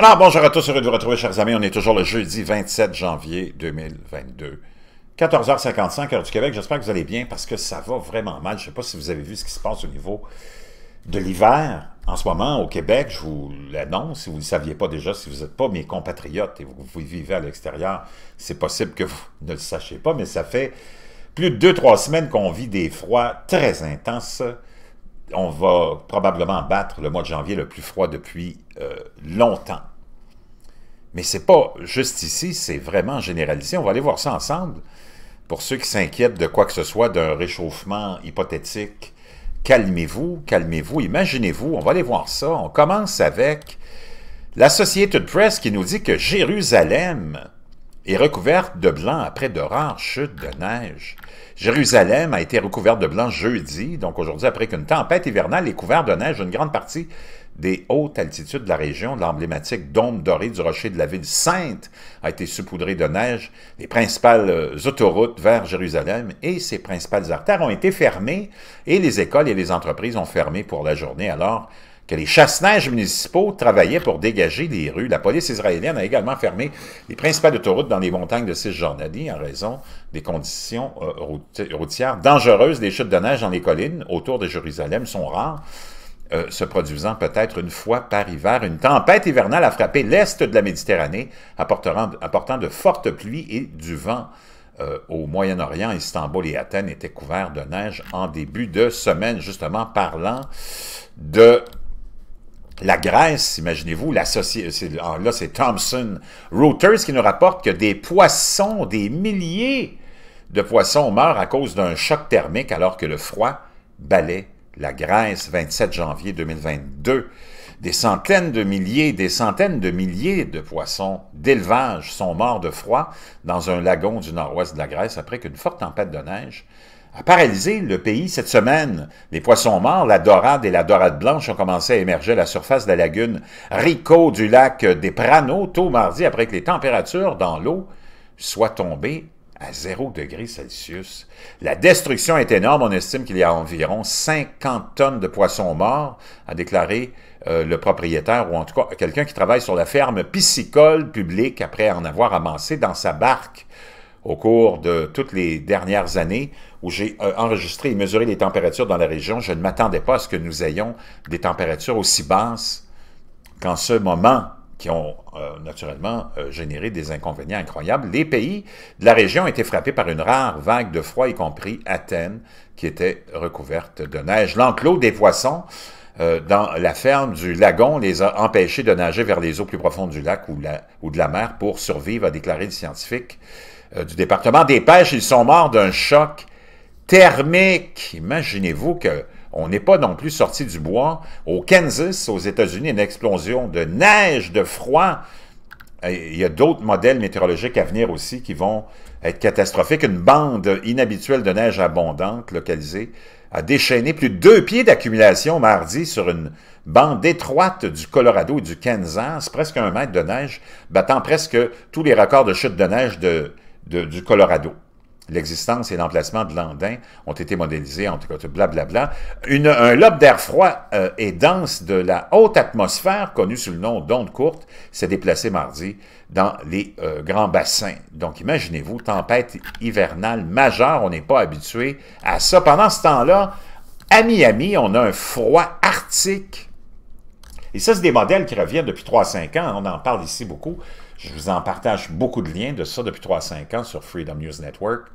Alors, bonjour à tous, heureux de vous retrouver, chers amis. On est toujours le jeudi 27 janvier 2022. 14h55, heure du Québec. J'espère que vous allez bien parce que ça va vraiment mal. Je ne sais pas si vous avez vu ce qui se passe au niveau de l'hiver en ce moment au Québec. Je vous l'annonce, si vous ne le saviez pas déjà, si vous n'êtes pas mes compatriotes et vous, vous vivez à l'extérieur, c'est possible que vous ne le sachiez pas, mais ça fait plus de 2-3 semaines qu'on vit des froids très intenses on va probablement battre le mois de janvier le plus froid depuis euh, longtemps. Mais ce n'est pas juste ici, c'est vraiment généralisé. On va aller voir ça ensemble. Pour ceux qui s'inquiètent de quoi que ce soit, d'un réchauffement hypothétique, calmez-vous, calmez-vous, imaginez-vous, on va aller voir ça. On commence avec la Press qui nous dit que Jérusalem et recouverte de blanc après de rares chutes de neige. Jérusalem a été recouverte de blanc jeudi, donc aujourd'hui après qu'une tempête hivernale est couvert de neige une grande partie des hautes altitudes de la région, l'emblématique dôme doré du rocher de la ville sainte a été saupoudré de neige. Les principales euh, autoroutes vers Jérusalem et ses principales artères ont été fermées et les écoles et les entreprises ont fermé pour la journée. Alors, que les chasse-neige municipaux travaillaient pour dégager les rues. La police israélienne a également fermé les principales autoroutes dans les montagnes de Cisjordanie en raison des conditions euh, routières dangereuses. Les chutes de neige dans les collines autour de Jérusalem sont rares. Euh, se produisant peut-être une fois par hiver. Une tempête hivernale a frappé l'est de la Méditerranée, apportant, de fortes pluies et du vent. Euh, au Moyen-Orient, Istanbul et Athènes étaient couverts de neige en début de semaine, justement parlant de la Grèce, imaginez-vous, ah, là c'est Thomson Reuters qui nous rapporte que des poissons, des milliers de poissons meurent à cause d'un choc thermique alors que le froid balaie la Grèce 27 janvier 2022. Des centaines de milliers, des centaines de milliers de poissons d'élevage sont morts de froid dans un lagon du nord-ouest de la Grèce après qu'une forte tempête de neige a paralysé le pays cette semaine. Les poissons morts, la dorade et la dorade blanche ont commencé à émerger à la surface de la lagune. Rico du lac des Pranos, tôt mardi, après que les températures dans l'eau soient tombées à 0 degré Celsius. La destruction est énorme. On estime qu'il y a environ 50 tonnes de poissons morts, a déclaré euh, le propriétaire, ou en tout cas quelqu'un qui travaille sur la ferme piscicole publique après en avoir amassé dans sa barque. Au cours de toutes les dernières années, où j'ai euh, enregistré et mesuré les températures dans la région, je ne m'attendais pas à ce que nous ayons des températures aussi basses qu'en ce moment qui ont euh, naturellement euh, généré des inconvénients incroyables. Les pays de la région ont été frappés par une rare vague de froid, y compris Athènes, qui était recouverte de neige. L'enclos des poissons dans la ferme du lagon les a empêchés de nager vers les eaux plus profondes du lac ou, ou de la mer pour survivre, a déclaré le scientifique du département des pêches. Ils sont morts d'un choc thermique. Imaginez-vous qu'on n'est pas non plus sorti du bois. Au Kansas, aux États-Unis, une explosion de neige, de froid. Il y a d'autres modèles météorologiques à venir aussi qui vont être catastrophiques. Une bande inhabituelle de neige abondante localisée a déchaîné plus de deux pieds d'accumulation mardi sur une bande étroite du Colorado et du Kansas, presque un mètre de neige, battant presque tous les records de chute de neige du Colorado l'existence et l'emplacement de Landin ont été modélisés, en tout cas, blablabla. Bla. un lobe d'air froid euh, et dense de la haute atmosphère, connu sous le nom d'onde courte, s'est déplacé mardi dans les euh, grands bassins. Donc, imaginez-vous, tempête hivernale majeure, on n'est pas habitué à ça. Pendant ce temps-là, à Miami, on a un froid arctique. Et ça, c'est des modèles qui reviennent depuis 3-5 ans, on en parle ici beaucoup. Je vous en partage beaucoup de liens de ça depuis 3 cinq 5 ans sur Freedom News Network.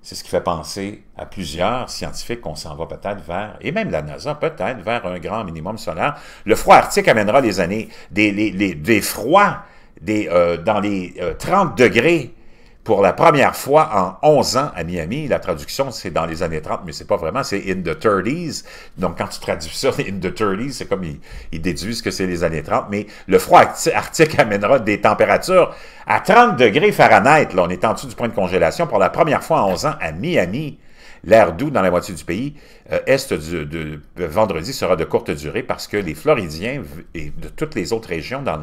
C'est ce qui fait penser à plusieurs scientifiques qu'on s'en va peut-être vers, et même la NASA peut-être, vers un grand minimum solaire. Le froid arctique amènera les années, des, des froids des, euh, dans les 30 euh, degrés pour la première fois en 11 ans à Miami. La traduction, c'est dans les années 30, mais c'est pas vraiment, c'est in the 30s. Donc, quand tu traduis ça, in the 30s, c'est comme ils, déduisent que c'est les années 30, mais le froid arctique amènera des températures à 30 degrés Fahrenheit. Là, on est en dessous du point de congélation pour la première fois en 11 ans à Miami. L'air doux dans la moitié du pays euh, est du, de, vendredi sera de courte durée parce que les Floridiens et de toutes les autres régions dans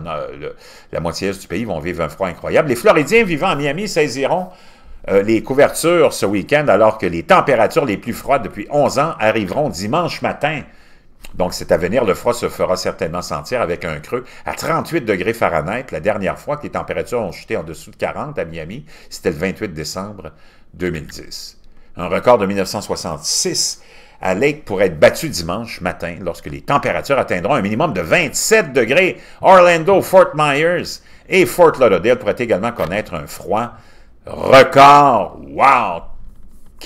la moitié est du pays vont vivre un froid incroyable. Les Floridiens vivant à Miami saisiront euh, les couvertures ce week-end alors que les températures les plus froides depuis 11 ans arriveront dimanche matin. Donc, cet avenir, Le froid se fera certainement sentir avec un creux à 38 degrés Fahrenheit. La dernière fois que les températures ont chuté en dessous de 40 à Miami, c'était le 28 décembre 2010 un record de 1966 à Lake pourrait être battu dimanche matin lorsque les températures atteindront un minimum de 27 degrés. Orlando, Fort Myers et Fort Lauderdale pourraient également connaître un froid record. Wow!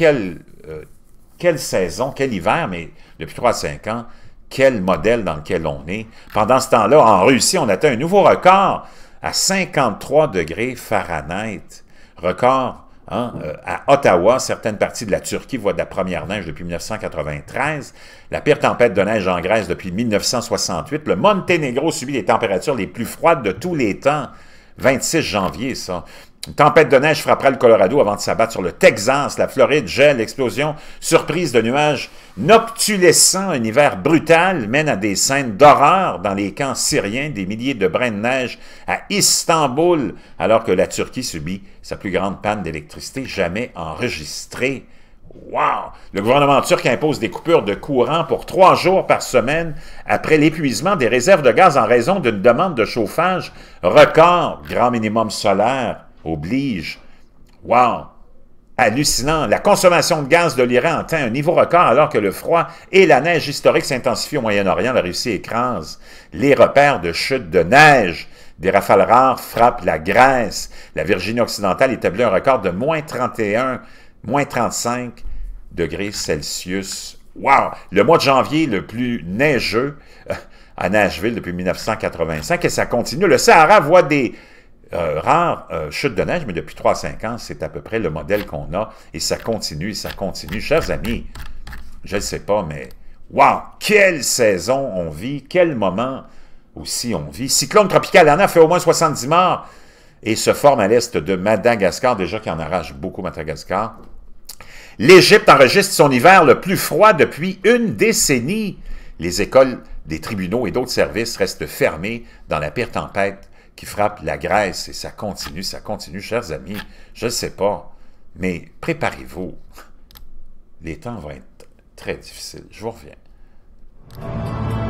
Euh, quelle, saison, quel hiver, mais depuis 3 à 5 ans, quel modèle dans lequel on est. Pendant ce temps-là, en Russie, on atteint un nouveau record à 53 degrés Fahrenheit. Record Hein, euh, à Ottawa, certaines parties de la Turquie voient de la première neige depuis 1993. La pire tempête de neige en Grèce depuis 1968. Le Monténégro subit les températures les plus froides de tous les temps. 26 janvier, ça. Une tempête de neige frappera le Colorado avant de s'abattre sur le Texas, la Floride, gèle, explosion, surprise de nuages noctulescents, un hiver brutal mène à des scènes d'horreur dans les camps syriens, des milliers de brins de neige à Istanbul, alors que la Turquie subit sa plus grande panne d'électricité jamais enregistrée. Wow! Le gouvernement turc impose des coupures de courant pour trois jours par semaine après l'épuisement des réserves de gaz en raison d'une demande de chauffage record, grand minimum solaire oblige. Wow! Hallucinant! La consommation de gaz de l'Iran atteint un niveau record alors que le froid et la neige historique s'intensifient au Moyen-Orient. La Russie écrase les repères de chute de neige. Des rafales rares frappent la Grèce. La Virginie occidentale établit un record de moins 31, moins 35 degrés Celsius. Wow! Le mois de janvier le plus neigeux euh, à Nashville depuis 1985 et ça continue. Le Sahara voit des euh, rare euh, chute de neige, mais depuis 3-5 ans, c'est à peu près le modèle qu'on a et ça continue, ça continue. Chers amis, je ne sais pas, mais waouh, quelle saison on vit, quel moment aussi on vit. Cyclone tropical a fait au moins 70 morts et se forme à l'est de Madagascar, déjà qui en arrache beaucoup Madagascar. L'Égypte enregistre son hiver le plus froid depuis une décennie. Les écoles des tribunaux et d'autres services restent fermés dans la pire tempête qui frappe la Grèce et ça continue, ça continue, chers amis. Je ne sais pas, mais préparez-vous. Les temps vont être très difficiles. Je vous reviens.